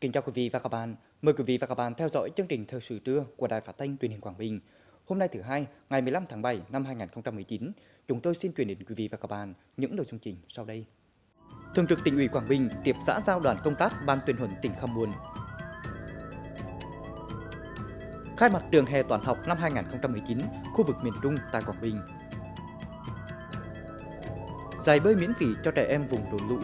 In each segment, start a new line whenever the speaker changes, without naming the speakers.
Kính chào quý vị và các bạn. Mời quý vị và các bạn theo dõi chương trình Thời sự trưa của Đài Phát thanh Truyền hình Quảng Bình. Hôm nay thứ hai, ngày 15 tháng 7 năm 2019, chúng tôi xin truyền đến quý vị và các bạn những nội dung chính sau đây. Thường trực tỉnh ủy Quảng Bình tiếp xã giao đoàn công tác Ban tuyên huấn tỉnh Khăm Muôn. Khai mạc trường hè toàn học năm 2019, khu vực miền Trung tại Quảng Bình. Giải bơi miễn phí cho trẻ em vùng rốn lũ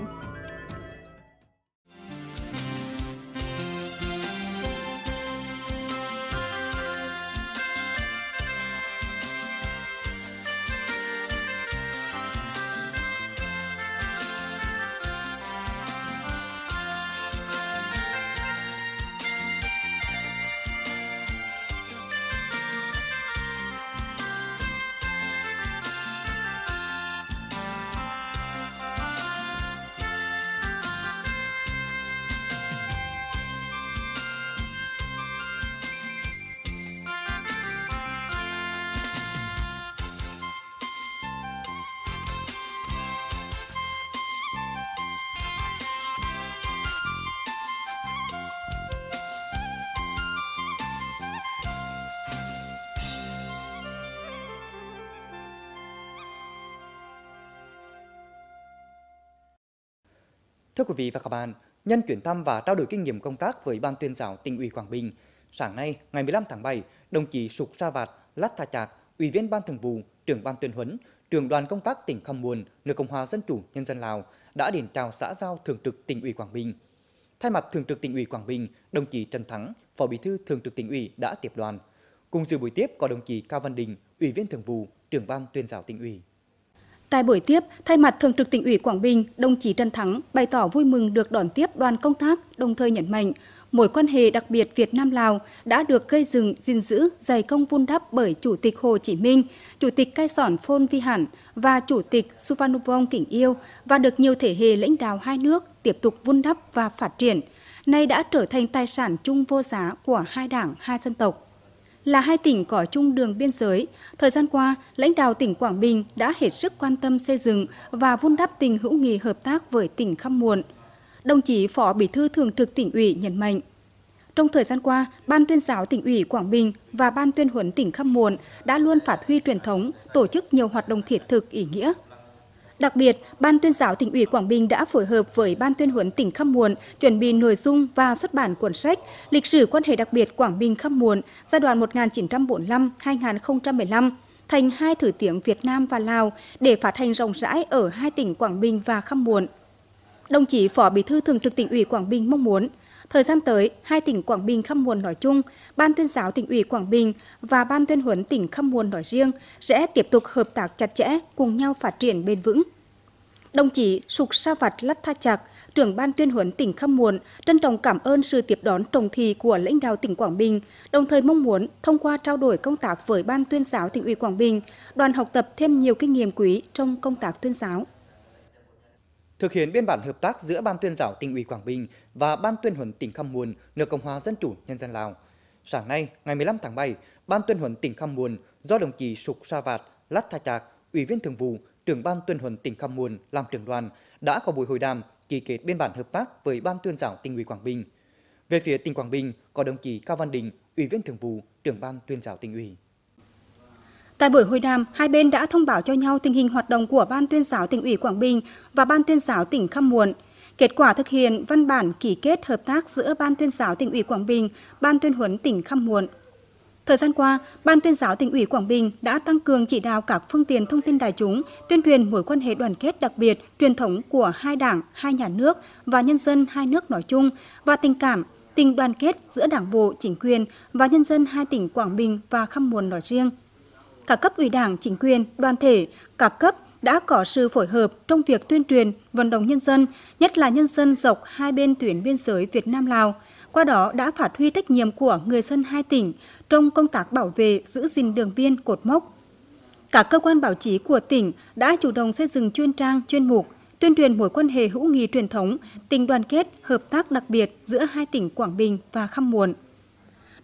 Thưa quý vị và các bạn, nhân chuyến thăm và trao đổi kinh nghiệm công tác với Ban tuyên giáo tỉnh ủy Quảng Bình, sáng nay, ngày 15 tháng 7, đồng chí Sục Sa Vạt Lát Tha Chạc, Ủy viên Ban Thường vụ, trưởng Ban tuyên huấn, trưởng đoàn công tác tỉnh Khăm Muôn, nước Cộng hòa Dân chủ Nhân dân Lào đã đến chào xã giao thường trực tỉnh ủy Quảng Bình. Thay mặt thường trực tỉnh ủy Quảng Bình, đồng chí Trần Thắng, Phó Bí thư thường trực tỉnh ủy đã tiếp đoàn. Cùng dự buổi tiếp có đồng chí Cao Văn Đình, Ủy viên Thường vụ, trưởng Ban tuyên giáo tỉnh ủy.
Tại buổi tiếp, thay mặt Thường trực tỉnh ủy Quảng Bình, đồng chí Trần Thắng bày tỏ vui mừng được đón tiếp đoàn công tác, đồng thời nhấn mạnh mối quan hệ đặc biệt Việt Nam Lào đã được gây dựng, gìn giữ, dày công vun đắp bởi Chủ tịch Hồ Chí Minh, Chủ tịch Cai Sòn Phôn Vi Hẳn và Chủ tịch Suvanuvong Kính Yêu và được nhiều thể hệ lãnh đạo hai nước tiếp tục vun đắp và phát triển, nay đã trở thành tài sản chung vô giá của hai đảng, hai dân tộc là hai tỉnh có chung đường biên giới. Thời gian qua, lãnh đạo tỉnh Quảng Bình đã hết sức quan tâm xây dựng và vun đắp tình hữu nghị hợp tác với tỉnh Khăm Muộn. Đồng chí Phó Bí thư Thường trực tỉnh ủy nhấn mạnh, trong thời gian qua, Ban tuyên giáo tỉnh ủy Quảng Bình và Ban tuyên huấn tỉnh Khăm Muộn đã luôn phát huy truyền thống, tổ chức nhiều hoạt động thiết thực ý nghĩa, Đặc biệt, Ban tuyên giáo tỉnh ủy Quảng Bình đã phối hợp với Ban tuyên huấn tỉnh Khăm Muộn chuẩn bị nội dung và xuất bản cuốn sách Lịch sử quan hệ đặc biệt Quảng Bình Khăm Muộn giai đoạn 1945-2015 thành hai thử tiếng Việt Nam và Lào để phát hành rộng rãi ở hai tỉnh Quảng Bình và Khăm Muộn. Đồng chí Phó Bí thư Thường trực tỉnh ủy Quảng Bình mong muốn Thời gian tới, hai tỉnh Quảng Bình Khăm muồn nói chung, Ban tuyên giáo tỉnh ủy Quảng Bình và Ban tuyên huấn tỉnh Khăm muồn nói riêng sẽ tiếp tục hợp tác chặt chẽ cùng nhau phát triển bền vững. Đồng chí Sục Sa Vạt Lát Tha Chạc, trưởng ban tuyên huấn tỉnh Khăm muồn trân trọng cảm ơn sự tiếp đón trọng thị của lãnh đạo tỉnh Quảng Bình, đồng thời mong muốn thông qua trao đổi công tác với ban tuyên giáo tỉnh ủy Quảng Bình, đoàn học tập thêm nhiều kinh nghiệm quý trong công tác tuyên
giáo thực hiện biên bản hợp tác giữa Ban tuyên giáo tỉnh ủy Quảng Bình và Ban tuyên huấn tỉnh Khăm Muôn, nước Cộng hòa Dân chủ Nhân dân Lào. Sáng nay, ngày 15 tháng 7, Ban tuyên huấn tỉnh Khăm Muôn do đồng chí Sục Sa Vạt Lát Tha Chạc, Ủy viên Thường vụ, trưởng Ban tuyên huấn tỉnh Khăm Muôn làm trưởng đoàn đã có buổi hội đàm ký kết biên bản hợp tác với Ban tuyên giáo tỉnh ủy Quảng Bình. Về phía tỉnh Quảng Bình có đồng chí Cao Văn Đình, Ủy viên Thường vụ, trưởng Ban tuyên giáo tỉnh ủy.
Tại buổi hội đàm, hai bên đã thông báo cho nhau tình hình hoạt động của Ban tuyên giáo tỉnh ủy Quảng Bình và Ban tuyên giáo tỉnh Khăm Muộn, kết quả thực hiện văn bản ký kết hợp tác giữa Ban tuyên giáo tỉnh ủy Quảng Bình, Ban tuyên huấn tỉnh Khăm Muộn. Thời gian qua, Ban tuyên giáo tỉnh ủy Quảng Bình đã tăng cường chỉ đạo các phương tiện thông tin đại chúng tuyên truyền mối quan hệ đoàn kết đặc biệt, truyền thống của hai đảng, hai nhà nước và nhân dân hai nước nói chung và tình cảm, tình đoàn kết giữa đảng bộ, chính quyền và nhân dân hai tỉnh Quảng Bình và Khăm Muộn nói riêng – cả cấp ủy đảng, chính quyền, đoàn thể, cả cấp đã có sự phối hợp trong việc tuyên truyền, vận động nhân dân, nhất là nhân dân dọc hai bên tuyến biên giới Việt Nam-Lào, qua đó đã phát huy trách nhiệm của người dân hai tỉnh trong công tác bảo vệ, giữ gìn đường biên cột mốc. cả cơ quan báo chí của tỉnh đã chủ động xây dựng chuyên trang, chuyên mục, tuyên truyền mối quan hệ hữu nghị truyền thống, tình đoàn kết, hợp tác đặc biệt giữa hai tỉnh Quảng Bình và Khăm Muộn.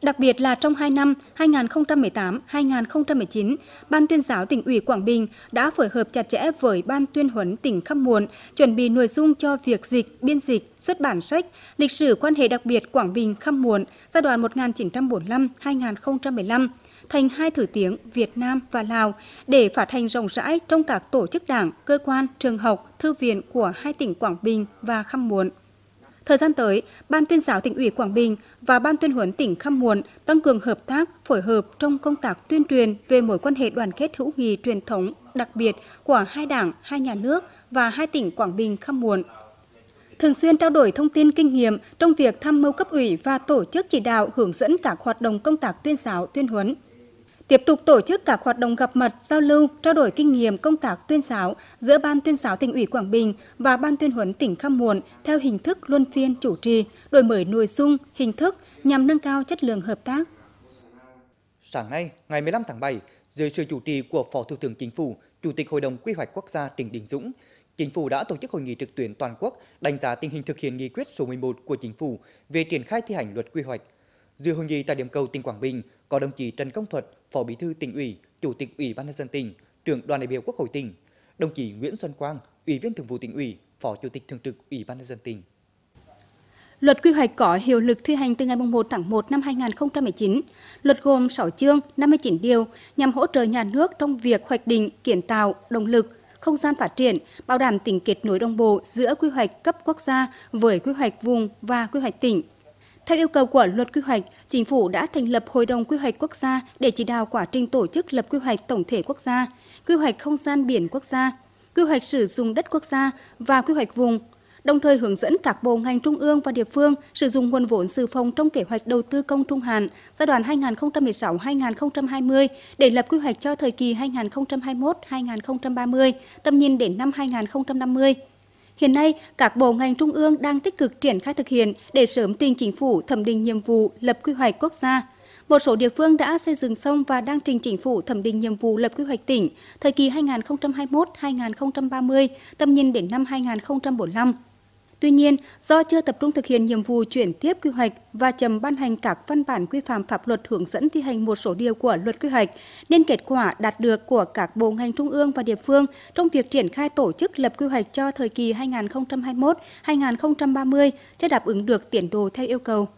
Đặc biệt là trong 2 năm 2018-2019, Ban tuyên giáo tỉnh ủy Quảng Bình đã phối hợp chặt chẽ với Ban tuyên huấn tỉnh Khăm Muộn chuẩn bị nội dung cho việc dịch, biên dịch, xuất bản sách, lịch sử quan hệ đặc biệt Quảng Bình Khăm Muộn giai đoạn 1945-2015 thành hai thứ tiếng Việt Nam và Lào để phát hành rộng rãi trong các tổ chức đảng, cơ quan, trường học, thư viện của hai tỉnh Quảng Bình và Khăm Muộn. Thời gian tới, Ban tuyên giáo tỉnh ủy Quảng Bình và Ban tuyên huấn tỉnh Khăm Muộn tăng cường hợp tác, phối hợp trong công tác tuyên truyền về mối quan hệ đoàn kết hữu nghị truyền thống đặc biệt của hai đảng, hai nhà nước và hai tỉnh Quảng Bình, Khăm Muộn thường xuyên trao đổi thông tin kinh nghiệm trong việc tham mưu cấp ủy và tổ chức chỉ đạo hướng dẫn các hoạt động công tác tuyên giáo tuyên huấn tiếp tục tổ chức các hoạt động gặp mặt, giao lưu, trao đổi kinh nghiệm công tác tuyên giáo giữa Ban tuyên giáo tỉnh ủy Quảng Bình và Ban tuyên huấn tỉnh Khăm Muộn theo hình thức luân phiên chủ trì, đổi mới nội dung, hình thức nhằm nâng cao chất lượng hợp tác.
Sáng nay, ngày 15 tháng 7, dưới sự chủ trì của Phó Thủ tướng Chính phủ, Chủ tịch Hội đồng Quy hoạch Quốc gia tỉnh Đình Dũng, Chính phủ đã tổ chức hội nghị trực tuyến toàn quốc đánh giá tình hình thực hiện nghị quyết số 11 của Chính phủ về triển khai thi hành luật quy hoạch. Dự hội nghị tại điểm cầu tỉnh Quảng Bình, có đồng chí Trần Công Thuật, Phó Bí thư tỉnh ủy, Chủ tịch Ủy ban nhân dân tỉnh, trưởng đoàn đại biểu Quốc hội tỉnh, đồng chí Nguyễn Xuân Quang, Ủy viên Thường vụ tỉnh ủy, Phó Chủ tịch Thường trực Ủy ban nhân dân tỉnh.
Luật quy hoạch có hiệu lực thi hành từ ngày 1 tháng 1 năm 2019. Luật gồm 6 chương, 59 điều nhằm hỗ trợ nhà nước trong việc hoạch định, kiến tạo, động lực, không gian phát triển, bảo đảm tỉnh kết nối đồng bộ giữa quy hoạch cấp quốc gia với quy hoạch vùng và quy hoạch tỉnh theo yêu cầu của luật quy hoạch, Chính phủ đã thành lập Hội đồng Quy hoạch Quốc gia để chỉ đạo quá trình tổ chức lập quy hoạch tổng thể quốc gia, quy hoạch không gian biển quốc gia, quy hoạch sử dụng đất quốc gia và quy hoạch vùng, đồng thời hướng dẫn các bộ ngành trung ương và địa phương sử dụng nguồn vốn dự phòng trong kế hoạch đầu tư công trung hạn giai đoạn 2016-2020 để lập quy hoạch cho thời kỳ 2021-2030, tầm nhìn đến năm 2050. Hiện nay, các bộ ngành trung ương đang tích cực triển khai thực hiện để sớm trình chính phủ thẩm định nhiệm vụ lập quy hoạch quốc gia. Một số địa phương đã xây dựng xong và đang trình chính phủ thẩm định nhiệm vụ lập quy hoạch tỉnh thời kỳ 2021-2030, tầm nhìn đến năm 2045. Tuy nhiên, do chưa tập trung thực hiện nhiệm vụ chuyển tiếp quy hoạch và chậm ban hành các văn bản quy phạm pháp luật hướng dẫn thi hành một số điều của luật quy hoạch, nên kết quả đạt được của các bộ ngành trung ương và địa phương trong việc triển khai tổ chức lập quy hoạch cho thời kỳ 2021-2030 chưa đáp ứng được tiến độ theo yêu cầu.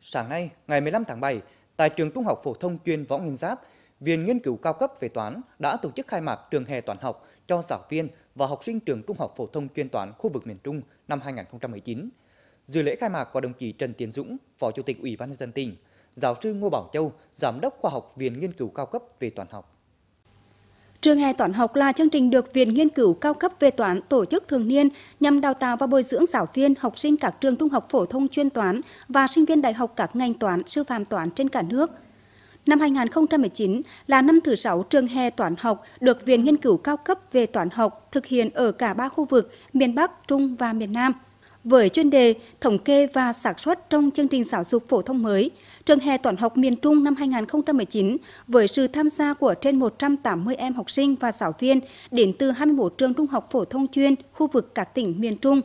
Sáng nay, ngày 15 tháng 7, tại trường Trung học phổ thông chuyên Võ Nguyên Giáp, Viện Nghiên cứu cao cấp về toán đã tổ chức khai mạc trường hè toán học cho giáo viên và học sinh trường Trung học phổ thông chuyên toán khu vực miền Trung năm 2019. Dự lễ khai mạc có đồng chí Trần Tiến Dũng, Phó Chủ tịch Ủy ban nhân dân tỉnh, giáo sư Ngô Bảo Châu, Giám đốc khoa học Viện Nghiên cứu cao cấp về toán học.
Trường hè toán học là chương trình được Viện Nghiên cứu cao cấp về toán tổ chức thường niên nhằm đào tạo và bồi dưỡng giáo viên, học sinh các trường trung học phổ thông chuyên toán và sinh viên đại học các ngành toán, sư phạm toán trên cả nước – Năm 2019 là năm thứ sáu trường hè toán học được Viện Nghiên cứu cao cấp về toán học thực hiện ở cả ba khu vực miền Bắc, Trung và miền Nam. Với chuyên đề Thống kê và sản xuất trong chương trình giáo dục phổ thông mới, trường hè toán học miền Trung năm 2019 với sự tham gia của trên 180 em học sinh và giáo viên đến từ 21 trường trung học phổ thông chuyên khu vực các tỉnh miền Trung.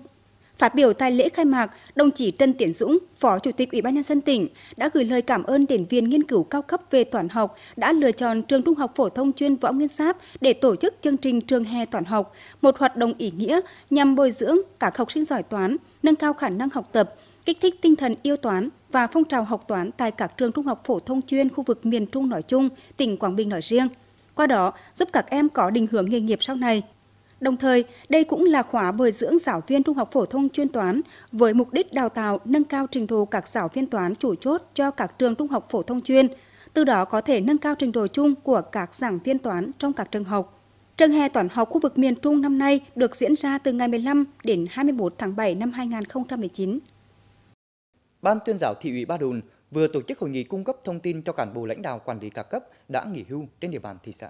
Phát biểu tại lễ khai mạc, đồng chí Trần Tiến Dũng, Phó Chủ tịch Ủy ban nhân dân tỉnh đã gửi lời cảm ơn đến viên nghiên cứu cao cấp về toán học đã lựa chọn trường Trung học phổ thông chuyên Võ Nguyên Giáp để tổ chức chương trình trường hè toán học, một hoạt động ý nghĩa nhằm bồi dưỡng cả học sinh giỏi toán, nâng cao khả năng học tập, kích thích tinh thần yêu toán và phong trào học toán tại các trường trung học phổ thông chuyên khu vực miền Trung nói chung, tỉnh Quảng Bình nói riêng. Qua đó, giúp các em có định hướng nghề nghiệp sau này. Đồng thời, đây cũng là khóa bồi dưỡng giáo viên trung học phổ thông chuyên toán với mục đích đào tạo, nâng cao trình độ các giáo viên toán chủ chốt cho các trường trung học phổ thông chuyên, từ đó có thể nâng cao trình độ chung của các giảng viên toán trong các trường học. Trường hè toán học khu vực miền Trung năm nay được diễn ra từ ngày 15 đến 21 tháng 7 năm 2019.
Ban tuyên giáo thị ủy Ba Đồn vừa tổ chức hội nghị cung cấp thông tin cho cán bộ lãnh đạo quản lý các cấp đã nghỉ hưu trên địa bàn thị xã.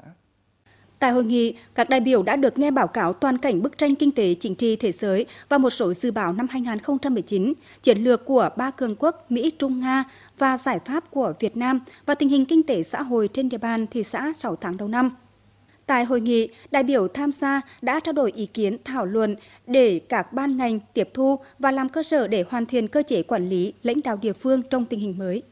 Tại hội nghị, các đại biểu đã được nghe báo cáo toàn cảnh bức tranh kinh tế chính trị thế giới và một số dự báo năm 2019, chiến lược của ba cường quốc Mỹ, Trung, Nga và giải pháp của Việt Nam và tình hình kinh tế xã hội trên địa bàn thị xã 6 tháng đầu năm. Tại hội nghị, đại biểu tham gia đã trao đổi ý kiến thảo luận để các ban ngành tiếp thu và làm cơ sở để hoàn thiện cơ chế quản lý lãnh đạo địa phương trong tình hình mới.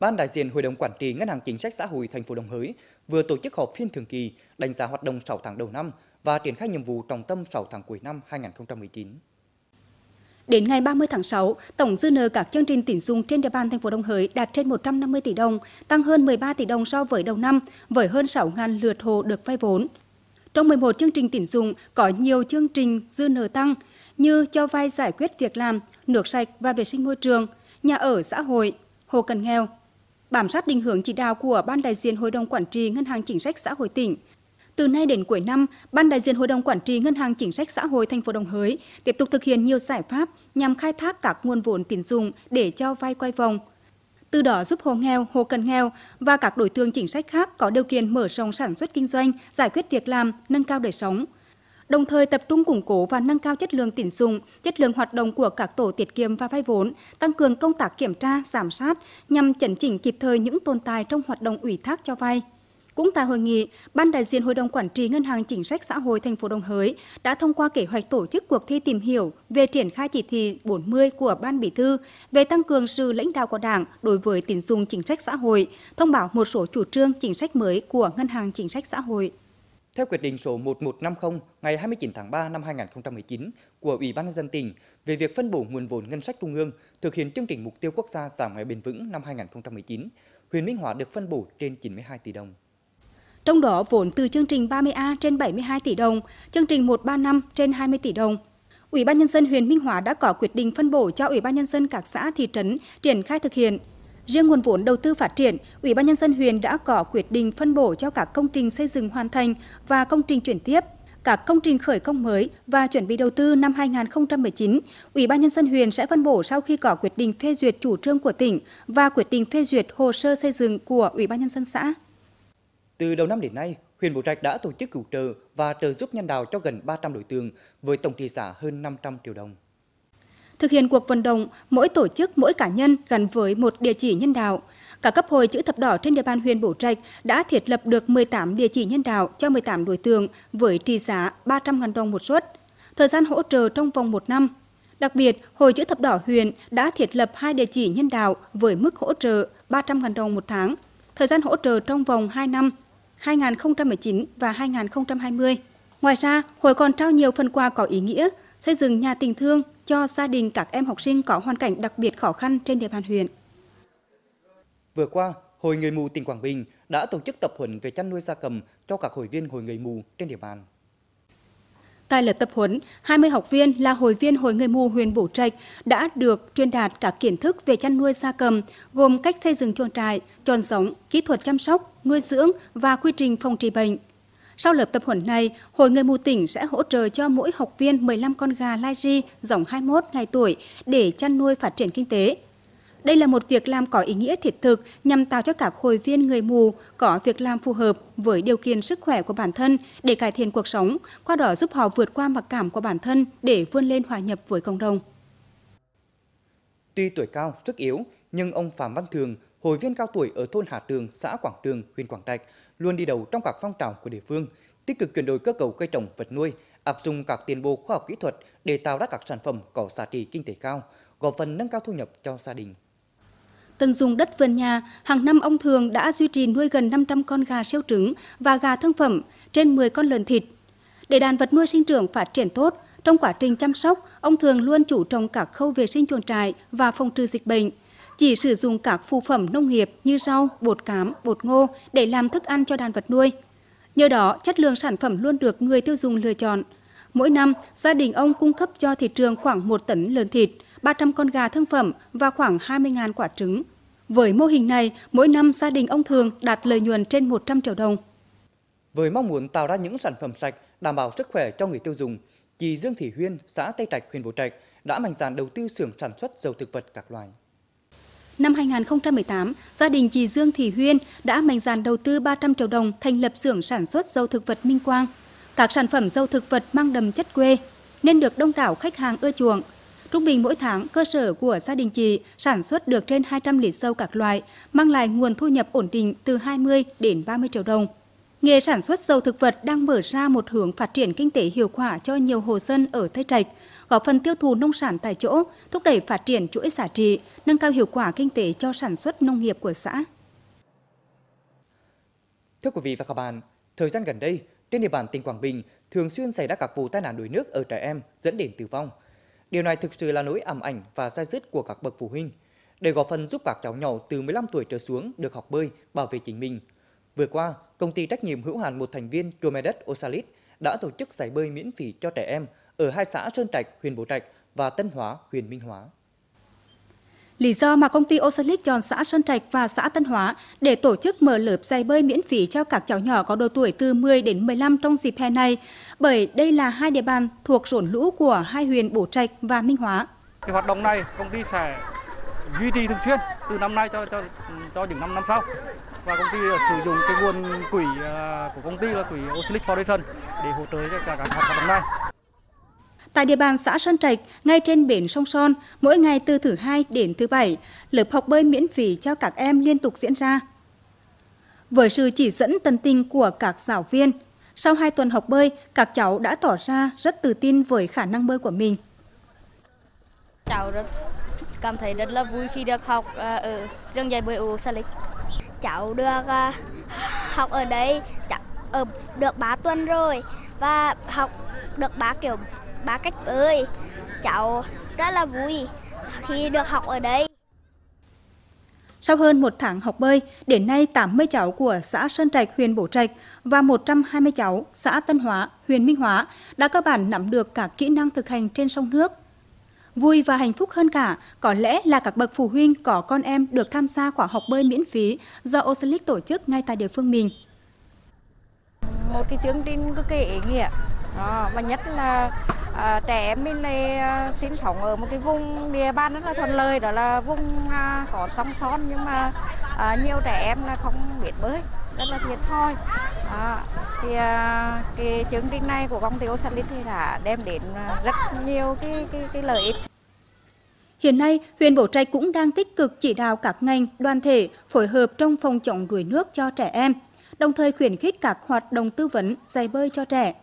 Ban đại diện Hội đồng Quản trị Ngân hàng Chính sách Xã hội thành phố Đồng Hới vừa tổ chức họp phiên thường kỳ đánh giá hoạt động 6 tháng đầu năm và triển khai nhiệm vụ trọng tâm 6 tháng cuối năm 2019.
Đến ngày 30 tháng 6, tổng dư nợ các chương trình tín dụng trên địa bàn thành phố Đồng Hới đạt trên 150 tỷ đồng, tăng hơn 13 tỷ đồng so với đầu năm, với hơn 6.000 lượt hồ được vay vốn. Trong 11 chương trình tín dụng có nhiều chương trình dư nợ tăng như cho vay giải quyết việc làm, nước sạch và vệ sinh môi trường, nhà ở xã hội, hộ cần nghèo, bám sát định hướng chỉ đạo của Ban đại diện Hội đồng Quản trị Ngân hàng Chính sách Xã hội tỉnh. Từ nay đến cuối năm, Ban đại diện Hội đồng Quản trị Ngân hàng Chính sách Xã hội thành phố Đồng Hới tiếp tục thực hiện nhiều giải pháp nhằm khai thác các nguồn vốn tín dụng để cho vay quay vòng, từ đó giúp hộ nghèo, hộ cận nghèo và các đối tượng chính sách khác có điều kiện mở rộng sản xuất kinh doanh, giải quyết việc làm, nâng cao đời sống – đồng thời tập trung củng cố và nâng cao chất lượng tín dụng, chất lượng hoạt động của các tổ tiết kiệm và vay vốn, tăng cường công tác kiểm tra, giám sát nhằm chấn chỉnh kịp thời những tồn tại trong hoạt động ủy thác cho vay. Cũng tại hội nghị, Ban đại diện Hội đồng Quản trị Ngân hàng Chính sách Xã hội thành phố Đồng Hới đã thông qua kế hoạch tổ chức cuộc thi tìm hiểu về triển khai chỉ thị 40 của Ban Bí thư về tăng cường sự lãnh đạo của Đảng đối với tín dụng chính sách xã
hội, thông báo một số chủ trương chính sách mới của Ngân hàng Chính sách Xã hội. Theo quyết định số 1150 ngày 29 tháng 3 năm 2019 của Ủy ban nhân dân tỉnh về việc phân bổ nguồn vốn ngân sách trung ương thực hiện chương trình mục tiêu quốc gia giảm nghèo bền vững năm 2019, huyện Minh Hóa được phân bổ trên 92 tỷ đồng.
Trong đó vốn từ chương trình 30A trên 72 tỷ đồng, chương trình 135 trên 20 tỷ đồng. Ủy ban nhân dân huyện Minh Hóa đã có quyết định phân bổ cho Ủy ban nhân dân các xã thị trấn triển khai thực hiện Riêng nguồn vốn đầu tư phát triển, Ủy ban nhân dân huyện đã có quyết định phân bổ cho các công trình xây dựng hoàn thành và công trình chuyển tiếp các công trình khởi công mới và chuẩn bị đầu tư năm 2019, Ủy ban nhân dân huyện sẽ phân bổ sau khi có quyết định phê duyệt chủ trương của tỉnh và quyết định phê duyệt hồ sơ xây dựng của Ủy ban nhân dân xã.
Từ đầu năm đến nay, huyện Bố Trạch đã tổ chức cứu trợ và trợ giúp nhân đạo cho gần 300 đối tượng với tổng trị giá hơn 500 triệu đồng
thực hiện cuộc vận động mỗi tổ chức mỗi cá nhân gắn với một địa chỉ nhân đạo. Cả cấp hội chữ thập đỏ trên địa bàn huyện Bố Trạch đã thiết lập được 18 địa chỉ nhân đạo cho 18 đối tượng với trị giá 300.000 đồng một suất, thời gian hỗ trợ trong vòng một năm. Đặc biệt, Hội chữ thập đỏ huyện đã thiết lập hai địa chỉ nhân đạo với mức hỗ trợ 300.000 đồng một tháng, thời gian hỗ trợ trong vòng 2 năm 2019 và 2020. Ngoài ra, hội còn trao nhiều phần quà có ý nghĩa, xây dựng nhà tình thương, cho gia đình các em học sinh có hoàn cảnh đặc biệt khó khăn trên địa bàn huyện.
Vừa qua, Hội Người Mù tỉnh Quảng Bình đã tổ chức tập huấn về chăn nuôi gia cầm cho các hội viên Hội Người Mù trên địa bàn.
Tại lớp tập huấn, 20 học viên là hội viên Hội Người Mù huyện Bố Trạch đã được truyền đạt các kiến thức về chăn nuôi gia cầm, gồm cách xây dựng chuồng trại, chọn giống, kỹ thuật chăm sóc, nuôi dưỡng và quy trình phòng trị bệnh. Sau lớp tập huấn này, Hội Người mù tỉnh sẽ hỗ trợ cho mỗi học viên 15 con gà lai ri dòng 21 ngày tuổi để chăn nuôi phát triển kinh tế. Đây là một việc làm có ý nghĩa thiết thực nhằm tạo cho các hội viên người mù có việc làm phù hợp với điều kiện sức khỏe của bản thân để cải thiện cuộc sống, qua đó giúp họ vượt qua mặc cảm của bản thân để vươn lên hòa nhập với cộng đồng.
Tuy tuổi cao, sức yếu, nhưng ông Phạm Văn Thường, hội viên cao tuổi ở thôn Hà Trường, xã Quảng Trường, huyện Quảng Trạch, luôn đi đầu trong các phong trào của địa phương, tích cực chuyển đổi cơ cấu cây trồng vật nuôi, áp dụng các tiến bộ khoa học kỹ thuật để tạo ra các sản phẩm có giá trị kinh tế cao, góp phần nâng cao thu nhập cho gia đình.
Tận dụng đất vườn nhà, hàng năm ông Thường đã duy trì nuôi gần 500 con gà siêu trứng và gà thương phẩm, trên 10 con lợn thịt. Để đàn vật nuôi sinh trưởng phát triển tốt, trong quá trình chăm sóc, ông Thường luôn chủ trọng các khâu vệ sinh chuồng trại và phòng trừ dịch bệnh, chỉ sử dụng các phụ phẩm nông nghiệp như rau, bột cám, bột ngô để làm thức ăn cho đàn vật nuôi. Nhờ đó, chất lượng sản phẩm luôn được người tiêu dùng lựa chọn. Mỗi năm, gia đình ông cung cấp cho thị trường khoảng 1 tấn lợn thịt, 300 con gà thương phẩm và khoảng 20.000 quả trứng. Với mô hình này, mỗi năm gia đình ông Thường đạt lợi nhuận trên 100 triệu đồng.
Với mong muốn tạo ra những sản phẩm sạch, đảm bảo sức khỏe cho người tiêu dùng, chị Dương Thị Huyên, xã Tây Trạch, huyện Bố Trạch đã mạnh dạn đầu tư xưởng sản xuất dầu thực vật các loài
năm 2018, gia đình chị Dương Thị Huyên đã mạnh dạn đầu tư 300 triệu đồng thành lập xưởng sản xuất dâu thực vật Minh Quang. Các sản phẩm dâu thực vật mang đầm chất quê nên được đông đảo khách hàng ưa chuộng. Trung bình mỗi tháng, cơ sở của gia đình chị sản xuất được trên 200 lít sâu các loại, mang lại nguồn thu nhập ổn định từ 20 đến 30 triệu đồng. Nghề sản xuất dầu thực vật đang mở ra một hướng phát triển kinh tế hiệu quả cho nhiều hồ dân ở Tây Trạch góp phần tiêu thụ nông sản tại chỗ, thúc đẩy phát triển chuỗi giá trị, nâng cao hiệu quả kinh tế cho sản xuất nông nghiệp của xã.
Thưa quý vị và các bạn, thời gian gần đây, trên địa bàn tỉnh Quảng Bình thường xuyên xảy ra các vụ tai nạn đuối nước ở trẻ em dẫn đến tử vong. Điều này thực sự là nỗi ám ảnh và sai dứt của các bậc phụ huynh. Để góp phần giúp các cháu nhỏ từ 15 tuổi trở xuống được học bơi, bảo vệ chính mình. Vừa qua, công ty trách nhiệm hữu hạn một thành viên Promedes Osalit đã tổ chức giải bơi miễn phí cho trẻ em ở hai xã Sơn Trạch, huyện Bố Trạch và Tân Hóa, huyện Minh Hóa.
Lý do mà công ty Osalit chọn xã Sơn Trạch và xã Tân Hóa để tổ chức mở lớp dạy bơi miễn phí cho các cháu nhỏ có độ tuổi từ 10 đến 15 trong dịp hè này, bởi đây là hai địa bàn thuộc rốn lũ của hai huyện Bố Trạch và Minh Hóa.
Cái hoạt động này công ty sẽ duy trì thường xuyên từ năm nay cho cho cho những năm năm sau và công ty ờ, sử dụng cái nguồn quỹ ờ, của công ty là quỹ Osalit Foundation để hỗ trợ cho cả các hoạt động này.
Tại địa bàn xã Sơn Trạch, ngay trên bến sông Son, mỗi ngày từ thứ hai đến thứ bảy, lớp học bơi miễn phí cho các em liên tục diễn ra. Với sự chỉ dẫn tận tình của các giáo viên, sau 2 tuần học bơi, các cháu đã tỏ ra rất tự tin với khả năng bơi của mình. Cháu rất cảm thấy rất là vui khi được học à, ở trường dạy bơi ủ Sa Lịch. Cháu được à, học ở đây ở ờ, được 3 tuần rồi
và học được 3 kiểu ba cách ơi Cháu rất là vui khi được học ở đây.
Sau hơn một tháng học bơi, đến nay 80 cháu của xã Sơn Trạch, huyện Bổ Trạch và 120 cháu xã Tân Hóa, huyện Minh Hóa đã cơ bản nắm được các kỹ năng thực hành trên sông nước. Vui và hạnh phúc hơn cả có lẽ là các bậc phụ huynh có con em được tham gia khóa học bơi miễn phí do Oceanic tổ chức ngay tại địa phương mình. Một cái chương trình cực kỳ ý nghĩa. Đó, và nhất là à, trẻ em mình này ờ, sinh sống ở một cái vùng địa bàn rất là thuận lợi đó là vùng à, có sóng son nhưng mà à, nhiều trẻ em là không biết bơi rất là thiệt thòi à, thì à, cái chương trình này của công ty Osalit thì đã đem đến à, rất nhiều cái cái, cái lợi ích Hiện nay, huyện bổ Trạch cũng đang tích cực chỉ đạo các ngành, đoàn thể phối hợp trong phòng chống đuối nước cho trẻ em, đồng thời khuyến khích các hoạt động tư vấn, dạy bơi cho trẻ.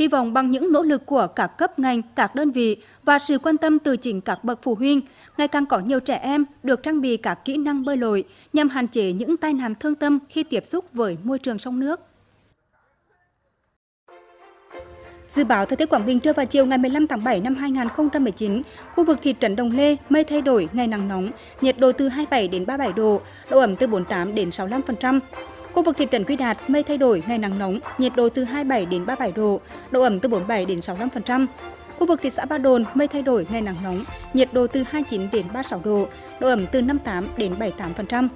Hy vọng bằng những nỗ lực của các cấp ngành, các đơn vị và sự quan tâm từ chính các bậc phụ huynh, ngày càng có nhiều trẻ em được trang bị các kỹ năng bơi lội nhằm hạn chế những tai nạn thương tâm khi tiếp xúc với môi trường sông nước. Dự báo thời tiết Quảng Bình trưa và chiều ngày 15 tháng 7 năm 2019, khu vực thị trấn Đồng Lê mây thay đổi, ngày nắng nóng, nhiệt độ từ 27 đến 37 độ, độ ẩm từ 48 đến 65%. Khu vực thị trấn Quy Đạt mây thay đổi, ngày nắng nóng, nhiệt độ từ 27 đến 37 độ, độ ẩm từ 47 đến 65%. Khu vực thị xã Ba Đồn mây thay đổi, ngày nắng nóng, nhiệt độ từ 29 đến 36 độ, độ ẩm từ 58 đến 78%.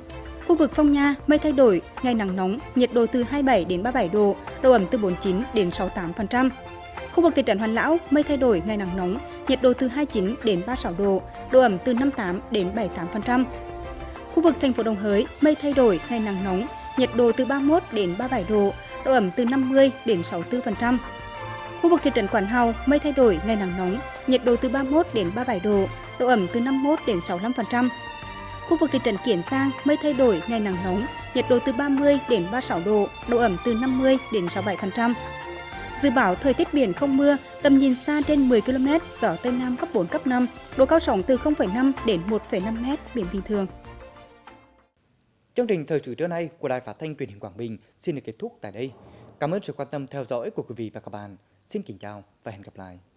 Khu vực Phong Nha mây thay đổi, ngày nắng nóng, nhiệt độ từ 27 đến 37 độ, độ ẩm từ 49 đến 68%. Khu vực thị trấn Hoàn Lão mây thay đổi, ngày nắng nóng, nhiệt độ từ 29 đến 36 độ, độ ẩm từ 58 đến 78%. Khu vực thành phố Đồng Hới mây thay đổi, ngày nắng nóng, nhiệt độ từ 31 đến 37 độ, độ ẩm từ 50 đến 64%. Khu vực thị trấn Quản Hào, mây thay đổi, ngày nắng nóng, nhiệt độ từ 31 đến 37 độ, độ ẩm từ 51 đến 65%. Khu vực thị trấn Kiển Giang, mây thay đổi, ngày nắng nóng, nhiệt độ từ 30 đến 36 độ, độ ẩm từ 50 đến 67%. Dự báo thời tiết biển không mưa, tầm nhìn xa trên 10 km, gió Tây Nam cấp 4, cấp 5, độ cao sóng từ 0,5 đến 1,5 m, biển bình thường.
Chương trình thời sự trưa nay của Đài Phát thanh Truyền hình Quảng Bình xin được kết thúc tại đây. Cảm ơn sự quan tâm theo dõi của quý vị và các bạn. Xin kính chào và hẹn gặp lại.